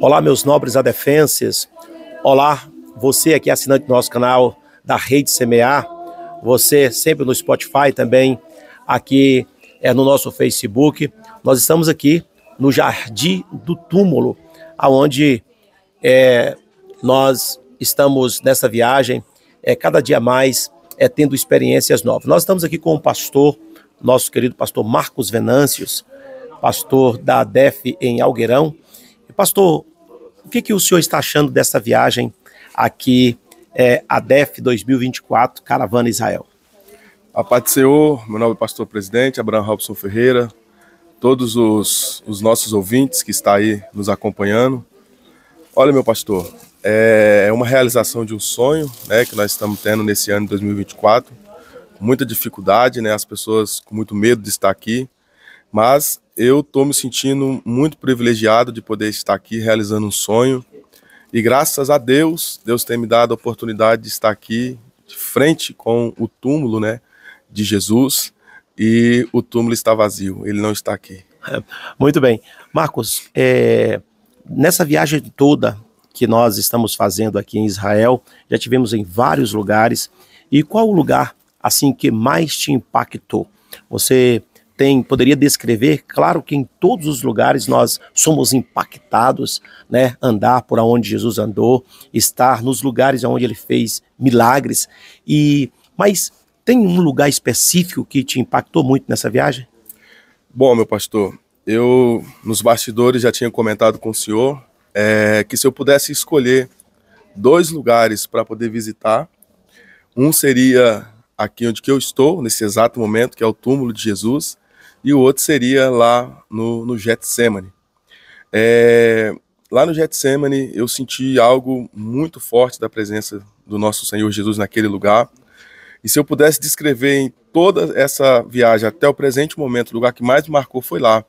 Olá, meus nobres adefenses. Olá, você aqui é assinante do nosso canal da Rede Semear. Você sempre no Spotify também, aqui é no nosso Facebook. Nós estamos aqui no Jardim do Túmulo, aonde é, nós estamos nessa viagem, é, cada dia mais é, tendo experiências novas. Nós estamos aqui com o pastor, nosso querido pastor Marcos Venâncios, pastor da DEF em Algueirão, Pastor, o que, que o senhor está achando dessa viagem aqui, é, DEF 2024, Caravana Israel? A paz do Senhor, meu nome é pastor presidente, Abraão Robson Ferreira, todos os, os nossos ouvintes que estão aí nos acompanhando. Olha, meu pastor, é, é uma realização de um sonho né, que nós estamos tendo nesse ano de 2024. Muita dificuldade, né, as pessoas com muito medo de estar aqui, mas eu estou me sentindo muito privilegiado de poder estar aqui realizando um sonho. E graças a Deus, Deus tem me dado a oportunidade de estar aqui de frente com o túmulo né, de Jesus. E o túmulo está vazio, ele não está aqui. É, muito bem. Marcos, é, nessa viagem toda que nós estamos fazendo aqui em Israel, já tivemos em vários lugares. E qual o lugar assim que mais te impactou? Você tem, poderia descrever, claro que em todos os lugares nós somos impactados, né? Andar por onde Jesus andou, estar nos lugares onde ele fez milagres. E mas tem um lugar específico que te impactou muito nessa viagem? Bom, meu pastor, eu nos bastidores já tinha comentado com o senhor é, que se eu pudesse escolher dois lugares para poder visitar, um seria aqui onde eu estou nesse exato momento, que é o túmulo de Jesus, e o outro seria lá no, no Getsemane. É, lá no Getsemane eu senti algo muito forte da presença do nosso Senhor Jesus naquele lugar. E se eu pudesse descrever em toda essa viagem até o presente momento, o lugar que mais me marcou foi lá,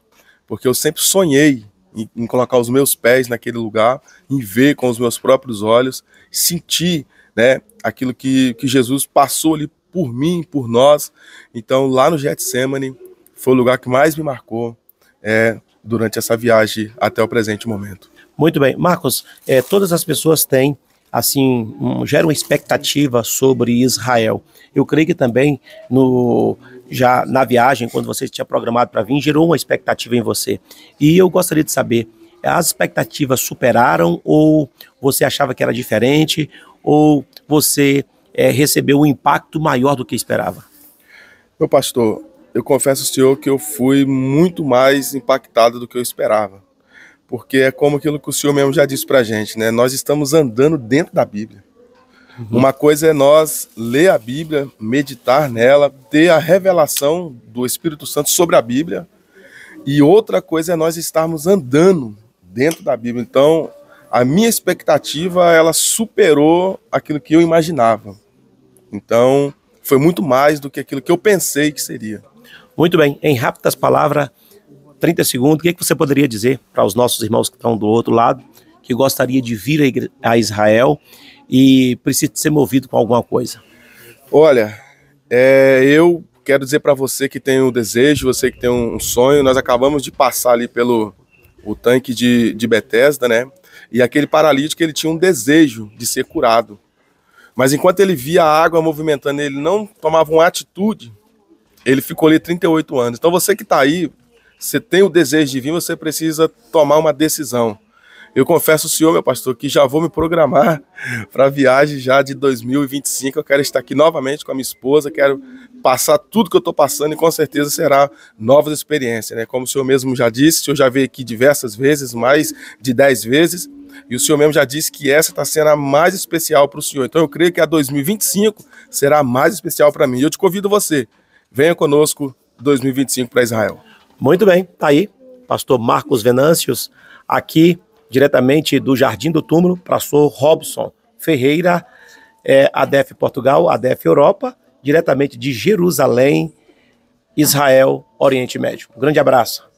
porque eu sempre sonhei em, em colocar os meus pés naquele lugar, em ver com os meus próprios olhos, sentir né, aquilo que, que Jesus passou ali por mim, por nós. Então, lá no Getsemane, foi o lugar que mais me marcou é, durante essa viagem até o presente momento. Muito bem. Marcos, é, todas as pessoas têm, assim, um, uma expectativa sobre Israel. Eu creio que também no já na viagem, quando você tinha programado para vir, gerou uma expectativa em você. E eu gostaria de saber, as expectativas superaram ou você achava que era diferente ou você é, recebeu um impacto maior do que esperava? Meu pastor, eu confesso ao senhor que eu fui muito mais impactado do que eu esperava. Porque é como aquilo que o senhor mesmo já disse para a gente, né? Nós estamos andando dentro da Bíblia. Uhum. Uma coisa é nós ler a Bíblia, meditar nela, ter a revelação do Espírito Santo sobre a Bíblia. E outra coisa é nós estarmos andando dentro da Bíblia. Então, a minha expectativa, ela superou aquilo que eu imaginava. Então, foi muito mais do que aquilo que eu pensei que seria. Muito bem, em rápidas palavras, 30 segundos, o que, é que você poderia dizer para os nossos irmãos que estão do outro lado, que gostaria de vir a Israel e precisa ser movido com alguma coisa? Olha, é, eu quero dizer para você que tem um desejo, você que tem um sonho, nós acabamos de passar ali pelo o tanque de, de Bethesda, né? E aquele paralítico, ele tinha um desejo de ser curado. Mas enquanto ele via a água movimentando, ele não tomava uma atitude ele ficou ali 38 anos. Então você que está aí, você tem o desejo de vir, você precisa tomar uma decisão. Eu confesso ao senhor, meu pastor, que já vou me programar para a viagem já de 2025. Eu quero estar aqui novamente com a minha esposa, quero passar tudo que eu estou passando e com certeza será novas experiências. Né? Como o senhor mesmo já disse, o senhor já veio aqui diversas vezes, mais de 10 vezes, e o senhor mesmo já disse que essa está sendo a mais especial para o senhor. Então eu creio que a 2025 será a mais especial para mim. Eu te convido você Venha conosco 2025 para Israel. Muito bem, tá aí, pastor Marcos Venâncios, aqui diretamente do Jardim do Túmulo, pastor Robson Ferreira, é, ADEF Portugal, ADEF Europa, diretamente de Jerusalém, Israel, Oriente Médio. Um grande abraço.